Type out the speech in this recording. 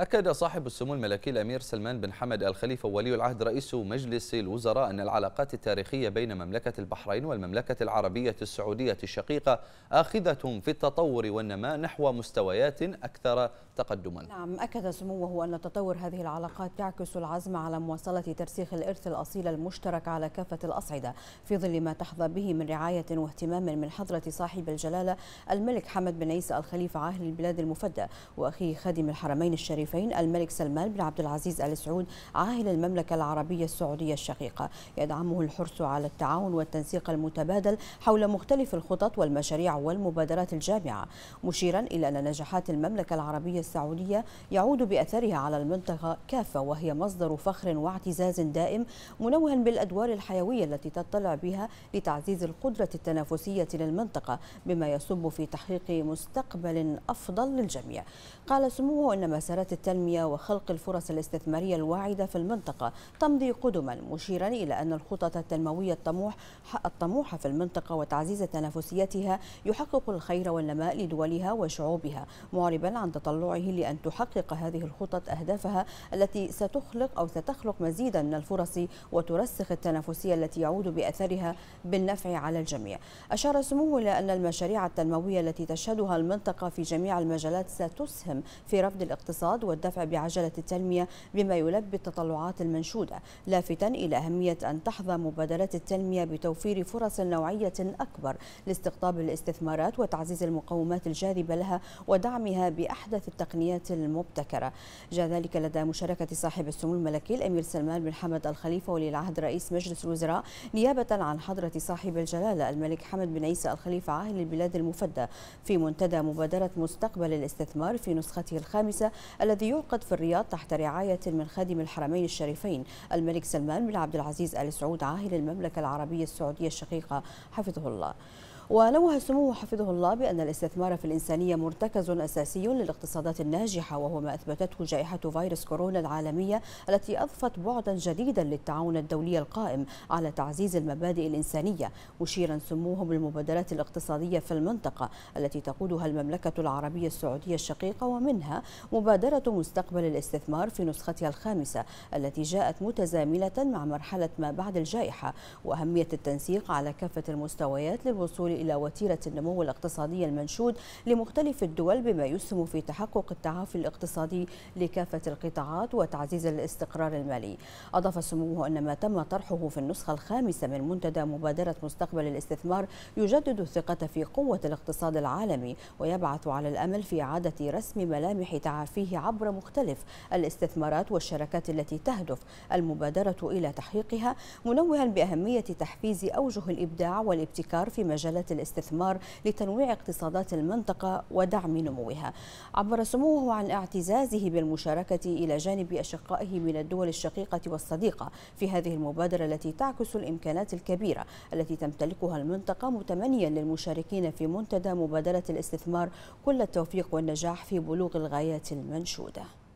أكد صاحب السمو الملكي الأمير سلمان بن حمد الخليفة ولي العهد رئيس مجلس الوزراء أن العلاقات التاريخية بين مملكة البحرين والمملكة العربية السعودية الشقيقة آخذة في التطور والنماء نحو مستويات أكثر تقدما نعم أكد سموه أن تطور هذه العلاقات يعكس العزم على مواصلة ترسيخ الإرث الأصيل المشترك على كافة الأصعدة في ظل ما تحظى به من رعاية واهتمام من حضرة صاحب الجلالة الملك حمد بن عيسى الخليفة عاهل البلاد المفدى وأخيه خادم الحرمين الشريفين الضيفين الملك سلمان بن عبد العزيز ال سعود عاهل المملكه العربيه السعوديه الشقيقه يدعمه الحرص على التعاون والتنسيق المتبادل حول مختلف الخطط والمشاريع والمبادرات الجامعه مشيرا الى ان نجاحات المملكه العربيه السعوديه يعود باثرها على المنطقه كافه وهي مصدر فخر واعتزاز دائم منوها بالادوار الحيويه التي تطلع بها لتعزيز القدره التنافسيه للمنطقه بما يصب في تحقيق مستقبل افضل للجميع قال سموه ان مسارات التنمية وخلق الفرص الاستثمارية الواعدة في المنطقة تمضي قدما مشيرا إلى أن الخطط التنموية الطموح الطموحة في المنطقة وتعزيز تنافسيتها يحقق الخير والنماء لدولها وشعوبها معربا عن تطلعه لأن تحقق هذه الخطط أهدافها التي ستخلق أو ستخلق مزيدا من الفرص وترسخ التنافسية التي يعود بأثرها بالنفع على الجميع أشار سموه إلى أن المشاريع التنموية التي تشهدها المنطقة في جميع المجالات ستسهم في رفض الاقتصاد الاقتصاد والدفع بعجلة التنمية بما يلبي التطلعات المنشودة لافتا إلى أهمية أن تحظى مبادرات التنمية بتوفير فرص نوعية أكبر لاستقطاب الاستثمارات وتعزيز المقومات الجاذبة لها ودعمها بأحدث التقنيات المبتكرة جاء ذلك لدى مشاركة صاحب السمو الملكي الأمير سلمان بن حمد الخليفة ولي العهد رئيس مجلس الوزراء نيابة عن حضرة صاحب الجلالة الملك حمد بن عيسى الخليفة عاهل البلاد المفدى في منتدى مبادرة مستقبل الاستثمار في نسخته الخامسة الذي يعقد في الرياض تحت رعاية من خادم الحرمين الشريفين الملك سلمان بن عبد العزيز آل سعود عاهل المملكة العربية السعودية الشقيقة حفظه الله ونوه سموه حفظه الله بأن الاستثمار في الإنسانية مرتكز أساسي للاقتصادات الناجحة وهو ما أثبتته جائحة فيروس كورونا العالمية التي أضفت بعدا جديدا للتعاون الدولي القائم على تعزيز المبادئ الإنسانية مشيرا سموه بالمبادرات الاقتصادية في المنطقة التي تقودها المملكة العربية السعودية الشقيقة ومنها مبادرة مستقبل الاستثمار في نسختها الخامسة التي جاءت متزامنة مع مرحلة ما بعد الجائحة وأهمية التنسيق على كافة المستويات للوصول إلى وتيرة النمو الاقتصادي المنشود لمختلف الدول بما يسهم في تحقق التعافي الاقتصادي لكافة القطاعات وتعزيز الاستقرار المالي أضاف سموه أن ما تم طرحه في النسخة الخامسة من منتدى مبادرة مستقبل الاستثمار يجدد الثقة في قوة الاقتصاد العالمي ويبعث على الأمل في إعادة رسم ملامح تعافيه عبر مختلف الاستثمارات والشركات التي تهدف المبادرة إلى تحقيقها منوها بأهمية تحفيز أوجه الإبداع والابتكار في مجالات الاستثمار لتنويع اقتصادات المنطقة ودعم نموها عبر سموه عن اعتزازه بالمشاركة إلى جانب أشقائه من الدول الشقيقة والصديقة في هذه المبادرة التي تعكس الإمكانات الكبيرة التي تمتلكها المنطقة متمنيا للمشاركين في منتدى مبادرة الاستثمار كل التوفيق والنجاح في بلوغ الغايات المنشوده